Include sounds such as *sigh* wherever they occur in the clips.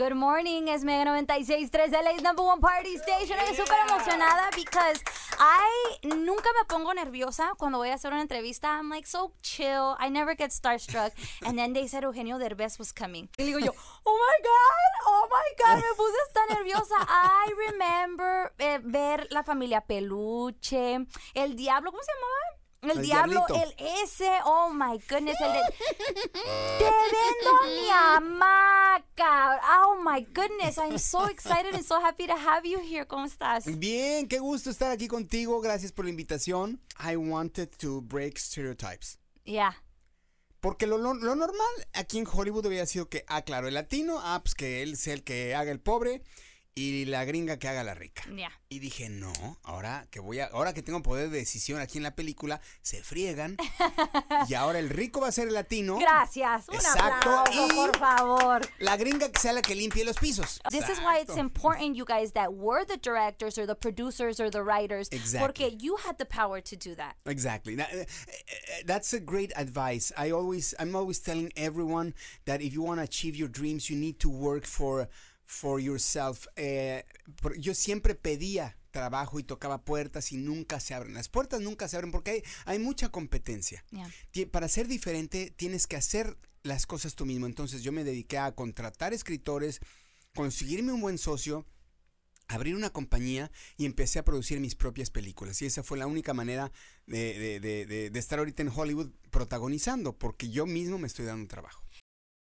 Good morning, es Mega 96.3 LA's number one party station. Estoy súper emocionada because I nunca me pongo nerviosa cuando voy a hacer una entrevista. I'm like so chill. I never get starstruck. *laughs* And then they said Eugenio Derbez was coming. Y digo yo, oh my God, oh my God, me puse tan nerviosa. *laughs* I remember eh, ver la familia Peluche, el Diablo, ¿cómo se llamaba? El, diablo, el ese, oh my goodness, el *laughs* ¡Te vendo mi hamaca! Oh my goodness, I'm so excited and so happy to have you here. ¿Cómo estás? Bien, qué gusto estar aquí contigo. Gracias por la invitación. I wanted to break stereotypes. Yeah. Porque lo, normal aquí en Hollywood había sido que, ah, claro, el latino, ah, pues que él sea el que haga el pobre y la gringa que haga la rica. Y dije, no, ahora que voy a, ahora que tengo poder de decisión aquí en la película, se friegan. *laughs* y ahora el rico va a ser el latino. Gracias. Un Exacto. Aplauso, y por favor. La gringa que sea la que limpie los pisos. This is why it's important, you guys, that we're the directors or the producers or the writers. Exactly. Porque you had the power to do that. Exactly. Eh, eh, eh, that's a great advice. I always, I'm always telling everyone that if you want to achieve your dreams, you need to work for for yourself. Eh, yo siempre pedía trabajo y tocaba puertas y nunca se abren. Las puertas nunca se abren porque hay, mucha competencia. Para ser diferente tienes que hacer las cosas tú mismo. Entonces yo me dediqué a contratar escritores, conseguirme un buen socio, abrir una compañía y empecé a producir mis propias películas. Y esa fue la única manera de, estar ahorita en Hollywood protagonizando, porque yo mismo me estoy dando trabajo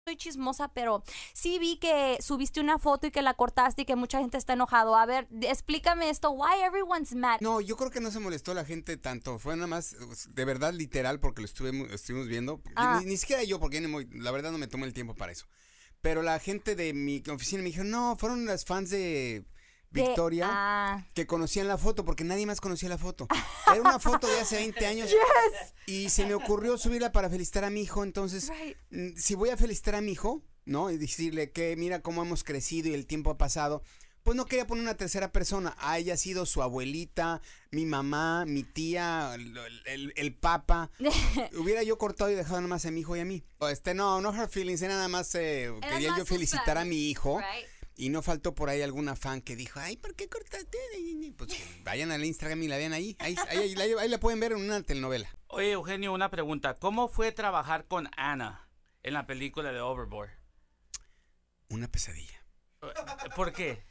soy chismosa, pero sí vi que subiste una foto y que la cortaste y que mucha gente está enojado. A ver, explícame esto. Why everyone's mad? No, yo creo que no se molestó la gente tanto. Fue nada más, pues, de verdad, literal, porque lo estuve, estuvimos viendo. Ni, ah. siquiera yo, porque la verdad no me tomé el tiempo para eso. Pero la gente de mi oficina me dijo, no, fueron las fans de Victoria, que ah. que conocían la foto, porque nadie más conocía la foto. Era una foto de hace 20 años. Y se me ocurrió subirla para felicitar a mi hijo. Entonces, mm, si voy a felicitar a mi hijo, ¿no? Y decirle que mira cómo hemos crecido y el tiempo ha pasado. Pues no quería poner una tercera persona, ah, haya sido su abuelita, mi mamá, mi tía, el, papa. *laughs* Hubiera yo cortado y dejado nada más a mi hijo y a mí. Este, no, no her feelings, era nada más eh, quería yo felicitar a mi hijo. Y no faltó por ahí alguna fan que dijo, ay, ¿por qué cortaste? Pues vayan al Instagram y la vean ahí. Ahí, la pueden ver en una telenovela. Oye, Eugenio, una pregunta. ¿Cómo fue trabajar con Ana en la película de Overboard? Una pesadilla. ¿Por qué?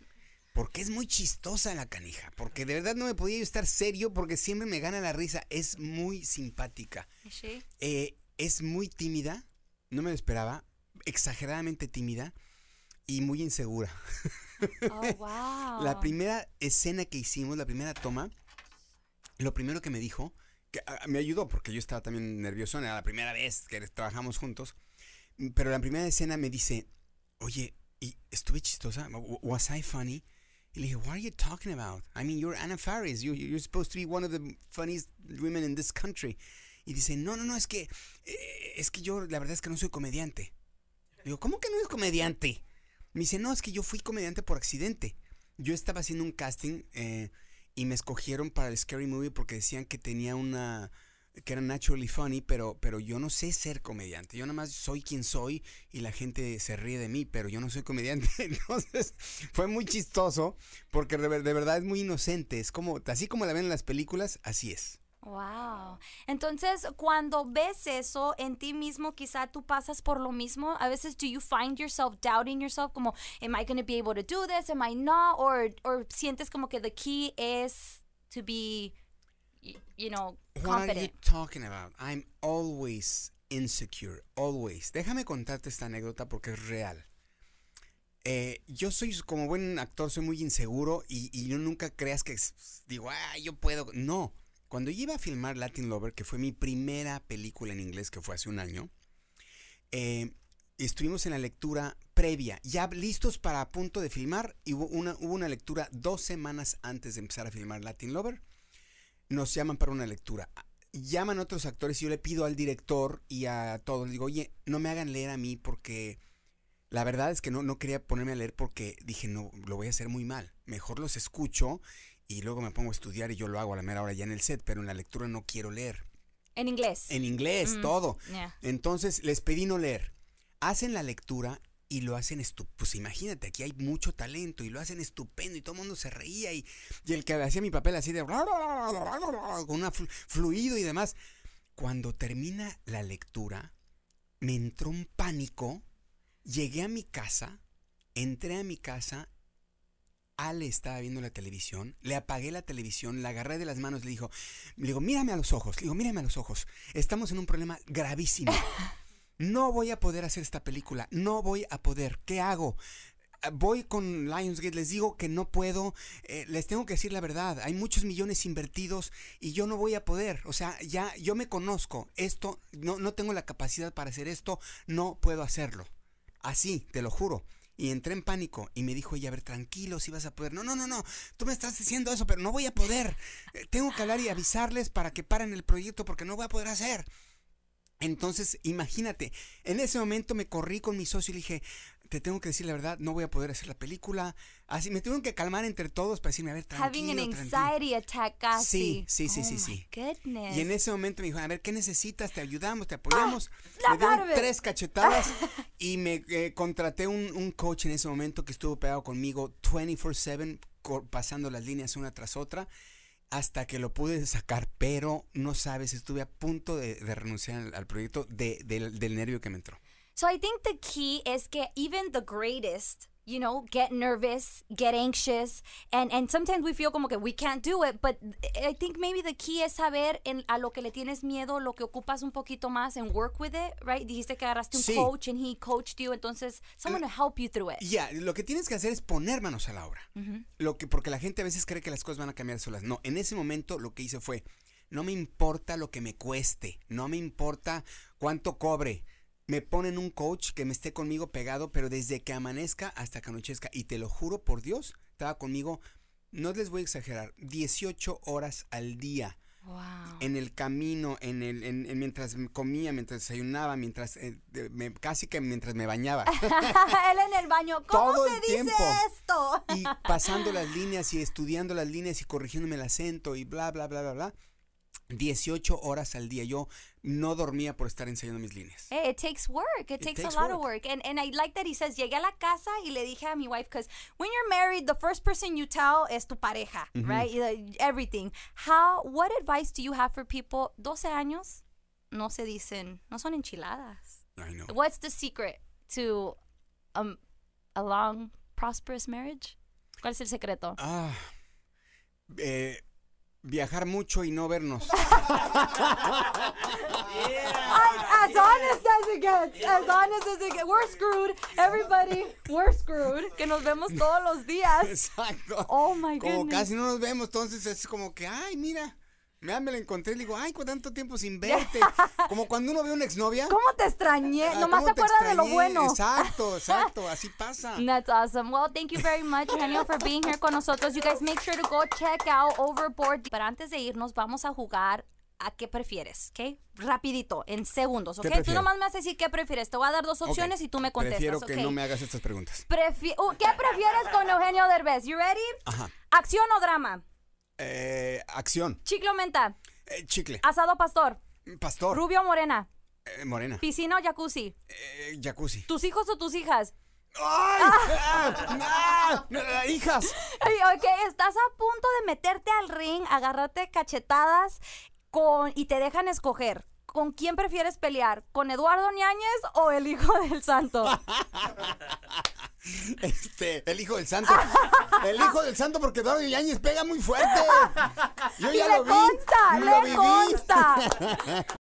Porque es muy chistosa la canija. Porque de verdad no me podía yo estar serio porque siempre me gana la risa. Es muy simpática. ¿Sí? Eh, es muy tímida. No me lo esperaba. Exageradamente tímida y muy insegura. Oh, *laughs* wow. la primera escena que hicimos, la primera toma, lo primero que me dijo, que ah, me ayudó porque yo estaba también nervioso, era la primera vez que trabajamos juntos, pero la primera escena me dice, oye, y estuve chistosa, was I funny? Y le dije, what are you talking about? I mean, you're Anna Faris, you, you're supposed to be one of the funniest women in this country. Y dice, no, no, no, es que, eh, es que yo, la verdad es que no soy comediante. Digo, ¿cómo que no es comediante? Me dice, no, es que yo fui comediante por accidente. Yo estaba haciendo un casting eh, y me escogieron para el Scary Movie porque decían que tenía una... que era naturally funny, pero, pero yo no sé ser comediante. Yo nada más soy quien soy y la gente se ríe de mí, pero yo no soy comediante. *laughs* Entonces fue muy chistoso porque de, de verdad es muy inocente. Es como, así como la ven en las películas, así es. Wow. Entonces, cuando ves eso en ti mismo, quizá tú pasas por lo mismo. A veces, do you find yourself doubting yourself? Como, am I going to be able to do this? Am I not? Or, sientes como que the key is to be, you know, competent. What are you talking about? I'm always insecure, always. Déjame contarte esta anécdota porque es real. Eh, yo soy, como buen actor, soy muy inseguro y, y yo nunca creas que digo, ah, yo puedo. No cuando yo iba a filmar Latin Lover, que fue mi primera película en inglés, que fue hace un año, eh, estuvimos en la lectura previa, ya listos para a punto de filmar, y hubo una, lectura dos semanas antes de empezar a filmar Latin Lover. Nos llaman para una lectura. Llaman a otros actores y yo le pido al director y a todos, digo, oye, no me hagan leer a mí porque la verdad es que no, no quería ponerme a leer porque dije, no, lo voy a hacer muy mal. Mejor los escucho y luego me pongo a estudiar y yo lo hago a la mera hora ya en el set, pero en la lectura no quiero leer. En inglés. En inglés, mm, todo. Entonces les pedí no leer. Hacen la lectura y lo hacen estupendo. Pues imagínate, aquí hay mucho talento y lo hacen estupendo y todo el mundo se reía y, el que hacía mi papel así de... con un fluido y demás. Cuando termina la lectura, me entró un pánico, llegué a mi casa, entré a mi casa Ale estaba viendo la televisión, le apagué la televisión, la agarré de las manos, le dijo, le digo, mírame a los ojos, le digo, mírame a los ojos, estamos en un problema gravísimo. *laughs* No voy a poder hacer esta película, no voy a poder, ¿qué hago? Ah, voy con Lionsgate, les digo que no puedo, eh, les tengo que decir la verdad, hay muchos millones invertidos y yo no voy a poder, o sea, ya yo me conozco, esto, no, no tengo la capacidad para hacer esto, no puedo hacerlo. Así, te lo juro y entré en pánico y me dijo ella, a ver, tranquilo, si vas a poder. No, no, no, no, tú me estás diciendo eso, pero no voy a poder. Eh, tengo que hablar y avisarles para que paren el proyecto porque no voy a poder hacer. Entonces, imagínate, en ese momento me corrí con mi socio y le dije, te tengo que decir la verdad, no voy a poder hacer la película. Así me tuvieron que calmar entre todos para decirme, a ver, tranquilo, Having an anxiety attack Sí, sí, sí, oh sí, Y en ese momento me dijo, a ver, ¿qué necesitas? Te ayudamos, te ah, apoyamos. me dieron tres cachetadas *laughs* y me eh, contraté un, un coach en ese momento que estuvo pegado conmigo 24/7, pasando las líneas una tras otra hasta que lo pude sacar, pero no sabes, estuve a punto de, renunciar al, proyecto del, nervio que me entró. So I think the key is que even the greatest you know, get nervous, get anxious, and and sometimes we feel como que we can't do it, but I think maybe the key es saber en, a lo que le tienes miedo, lo que ocupas un poquito más and work with it, right? Dijiste que agarraste un coach and he coached you, entonces someone to help you through it. Yeah, lo que tienes que hacer es poner manos a la obra. Lo que porque la gente a veces cree que las cosas van a cambiar solas. No, en ese momento lo que hice fue no me importa lo que me cueste, no me importa cuánto cobre me ponen un coach que me esté conmigo pegado, pero desde que amanezca hasta que anochezca. Y te lo juro por Dios, estaba conmigo, no les voy a exagerar, 18 horas al día. Wow. En el camino, en el, mientras comía, mientras desayunaba, mientras eh, casi que mientras me bañaba. *laughs* Él en el baño. ¿Cómo se dice esto? y pasando las líneas y estudiando las líneas y corrigiéndome el acento y bla bla bla bla bla. 18 horas al día. Yo no dormía por estar enseñando mis líneas. Hey, eh, it takes work. It, takes, a lot of work. And, and I like that he says, llegué a la casa y le dije a mi wife, because when you're married, the first person you tell Es tu pareja, right? Uh, everything. How, what advice do you have for people, 12 años, no se dicen, no son enchiladas. I know. What's the secret to um, a long, prosperous marriage? ¿Cuál es el secreto? Ah, eh, Viajar mucho y no vernos. *laughs* as honest as it gets. As honest as it gets. We're screwed. Everybody, we're screwed. Que nos vemos todos los días. *laughs* Exacto. Oh my god. Como casi no nos vemos, entonces es como que, ay, mira me la encontré y le digo, ay, con tanto tiempo sin *laughs* verte. Como cuando uno ve a una exnovia. ¿Cómo te extrañé? no ah, Nomás se acuerda de lo bueno. Exacto, *laughs* exacto. Así pasa. That's awesome. Well, thank you very much, Genio, for being here con nosotros. You guys make sure to go check out Overboard. Pero antes de irnos, vamos a jugar a qué prefieres, ¿ok? Rapidito, en segundos, ¿ok? Tú nomás me vas a decir qué prefieres. Te voy a dar dos opciones y tú me contestas, Prefiero que no me hagas estas preguntas. Uh, ¿Qué prefieres con Eugenio Derbez? You ready? Ajá. ¿Acción o drama? Eh, acción. o menta. Eh, chicle. Asado pastor. Pastor. Rubio o morena. Eh, morena. Piscina o jacuzzi. Eh, jacuzzi. ¿Tus hijos o tus hijas? ¡Ay! ¡Ah! ¡Ah! ¡Ah! ¡Ah! ¡Hijas! *laughs* Ok, estás a punto de meterte al ring, agarrarte cachetadas con, y te dejan escoger. ¿Con quién prefieres pelear? ¿Con Eduardo Ñañez o el hijo del santo? *laughs* Este, el hijo del santo. El hijo del santo, porque Eduardo Yáñez pega muy fuerte. Yo ya lo vi. lo viví. *laughs*